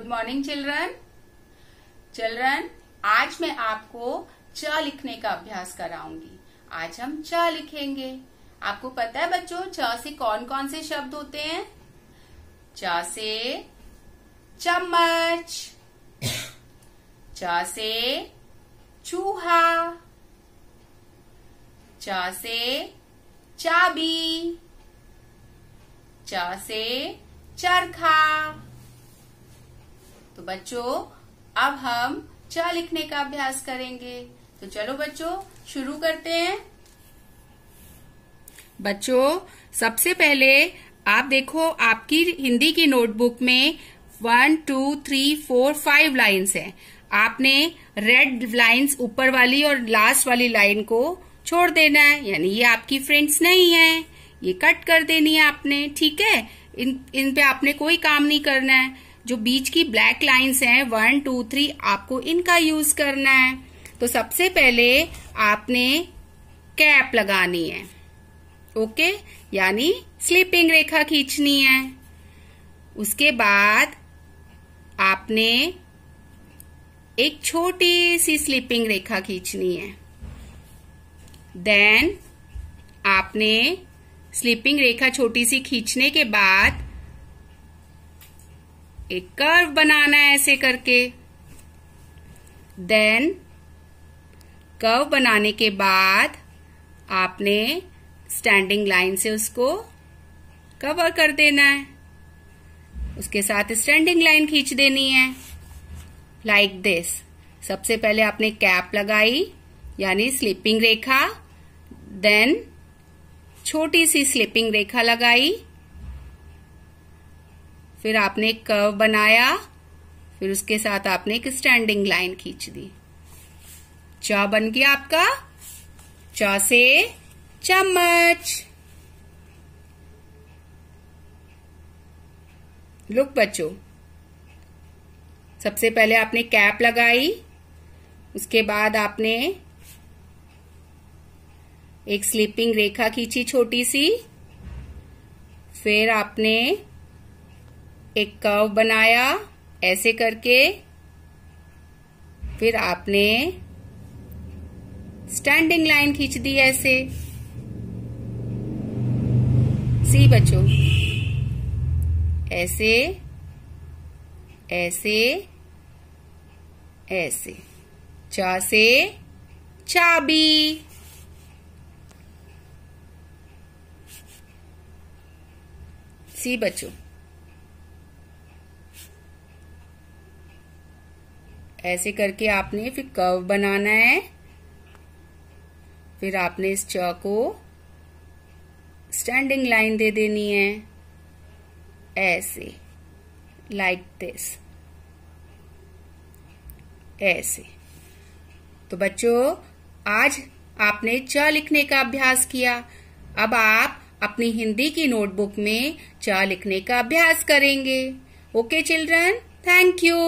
good morning children children आज मैं आपको च लिखने का अभ्यास कराऊंगी आज हम च लिखेंगे आपको पता है बच्चों च से कौन कौन से शब्द होते हैं च से चम्मच च से चूहा च से चाबी च से चरखा तो बच्चों अब हम च लिखने का अभ्यास करेंगे तो चलो बच्चों शुरू करते हैं बच्चों सबसे पहले आप देखो आपकी हिंदी की नोटबुक में one two three four five lines हैं आपने रेड लाइन्स ऊपर वाली और लास्ट वाली लाइन को छोड़ देना है यानी ये आपकी फ्रेंड्स नहीं है ये कट कर देनी है आपने ठीक है इन इन पे आपने कोई काम नहीं करना है जो बीच की ब्लैक लाइंस हैं वन टू थ्री आपको इनका यूज करना है तो सबसे पहले आपने कैप लगानी है ओके यानी स्लीपिंग रेखा खींचनी है उसके बाद आपने एक छोटी सी स्लीपिंग रेखा खींचनी है देन आपने स्लीपिंग रेखा छोटी सी खींचने के बाद एक कर्व बनाना है ऐसे करके देन कर्व बनाने के बाद आपने स्टैंडिंग लाइन से उसको कवर कर देना है उसके साथ स्टैंडिंग लाइन खींच देनी है लाइक like दिस सबसे पहले आपने कैप लगाई यानी स्लिपिंग रेखा देन छोटी सी स्लिपिंग रेखा लगाई फिर आपने एक कर्व बनाया फिर उसके साथ आपने एक स्टैंडिंग लाइन खींच दी चा बन गया आपका चा से चम्मच लुक बच्चों सबसे पहले आपने कैप लगाई उसके बाद आपने एक स्लीपिंग रेखा खींची छोटी सी फिर आपने एक कर्व बनाया ऐसे करके फिर आपने स्टैंडिंग लाइन खींच दी ऐसे सी बच्चों ऐसे ऐसे ऐसे चा से चाबी सी बच्चों ऐसे करके आपने फिर कर्व बनाना है फिर आपने इस च को स्टैंडिंग लाइन दे देनी है ऐसे लाइक दिस ऐसे तो बच्चों आज आपने च लिखने का अभ्यास किया अब आप अपनी हिंदी की नोटबुक में च लिखने का अभ्यास करेंगे ओके चिल्ड्रन थैंक यू